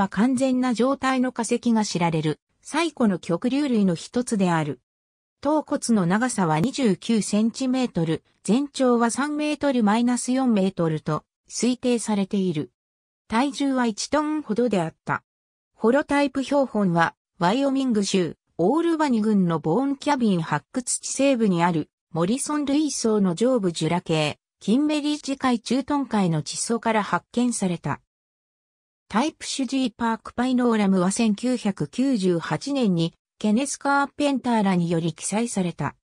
は完全な状態の化石が知られる最古の極竜類の一つである。頭骨の長さは29センチメートル、全長は3メートルマイナス4メートルと推定されている。体重は1トンほどであった。ホロタイプ標本は、ワイオミング州、オールバニ郡のボーンキャビン発掘地西部にある、モリソン類層の上部ジュラ系、キンメリー地海中トン海の地層から発見された。タイプ主 G パークパイノーラムは1998年にケネス・カーペンターらにより記載された。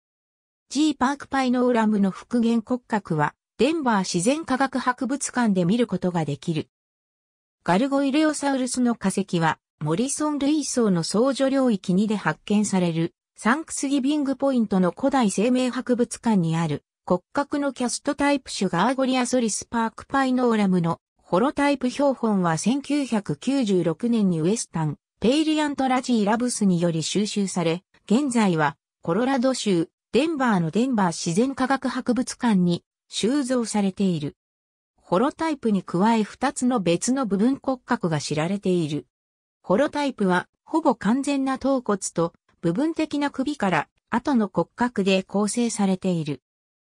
G パークパイノーラムの復元骨格はデンバー自然科学博物館で見ることができる。ガルゴイレオサウルスの化石はモリソン類層の相助領域2で発見されるサンクスギビングポイントの古代生命博物館にある骨格のキャストタイプ種ガーゴリアソリスパークパイノーラムのホロタイプ標本は1996年にウエスタン、ペイリアントラジーラブスにより収集され、現在はコロラド州、デンバーのデンバー自然科学博物館に収蔵されている。ホロタイプに加え2つの別の部分骨格が知られている。ホロタイプはほぼ完全な頭骨と部分的な首から後の骨格で構成されている。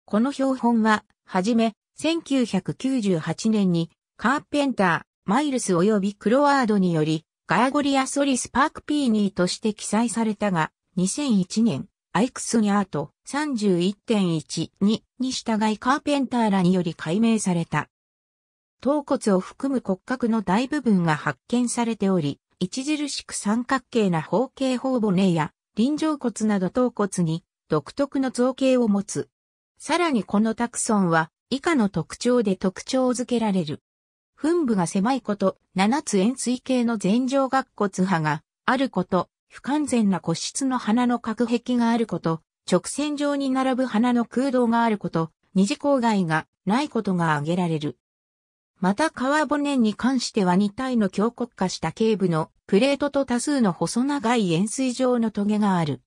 この標本は、はじめ、1998年にカーペンター、マイルス及びクロワードにより、ガーゴリア・ソリス・パーク・ピーニーとして記載されたが、2001年、アイクスニアート31.12に従いカーペンターらにより解明された。頭骨を含む骨格の大部分が発見されており、著しく三角形な方形頬骨や臨場骨など頭骨に独特の造形を持つ。さらにこのタクソンは以下の特徴で特徴づけられる。分部が狭いこと、七つ円錐形の前上顎骨派があること、不完全な個室の花の隔壁があること、直線上に並ぶ花の空洞があること、二次口外がないことが挙げられる。また川骨に関しては2体の強骨化した頸部のプレートと多数の細長い円錐状の棘がある。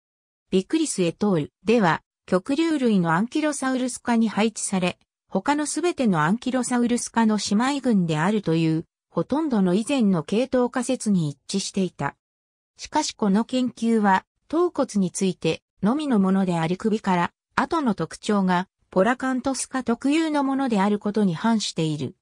ビクリスエトールでは、極流類のアンキロサウルス科に配置され、他のすべてのアンキロサウルス科の姉妹群であるという、ほとんどの以前の系統仮説に一致していた。しかしこの研究は、頭骨についてのみのものであり首から、後の特徴がポラカントス科特有のものであることに反している。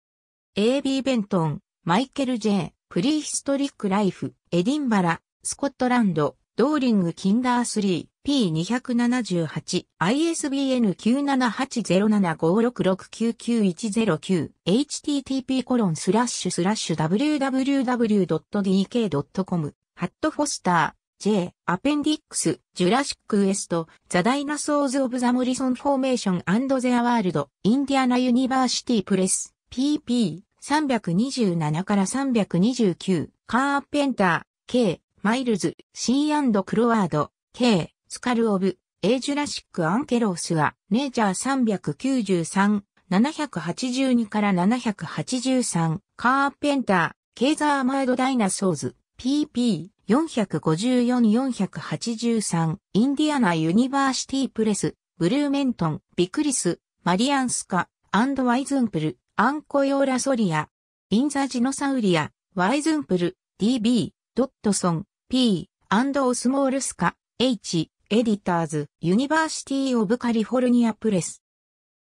A.B. ベントン、マイケル・ J. プリーヒストリック・ライフ、エディンバラ、スコットランド、ドーリング・キンダースリー、P278、ISBN 9780756699109、http コロンスラッシュスラッシュ www.dk.com、ハットフォスター、J、アペンディックス、ジュラシックウエスト、ザ・ダイナソーズ・オブ・ザ・モリソン・フォーメーション・アンド・ゼア・ワールド、インディアナ・ユニバーシティ・プレス、PP、327から329、カーペンター、K、マイルズ、C& クロワード、K、スカル・オブ・エイジュラシック・アンケロースは、ネイチャー393、782から783、カーペンター、ケイザーマード・ダイナソーズ、PP、454-483、インディアナ・ユニバーシティ・プレス、ブルーメントン、ビクリス、マリアンスカ、アンド・ワイズンプル、アンコヨーラ・ソリア、インザ・ジノサウリア、ワイズンプル、DB、ドットソン、P、アンド・オスモールスカ、H、エディターズ、ユニバーシティオブカリフォルニアプレス。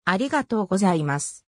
ありがとうございます。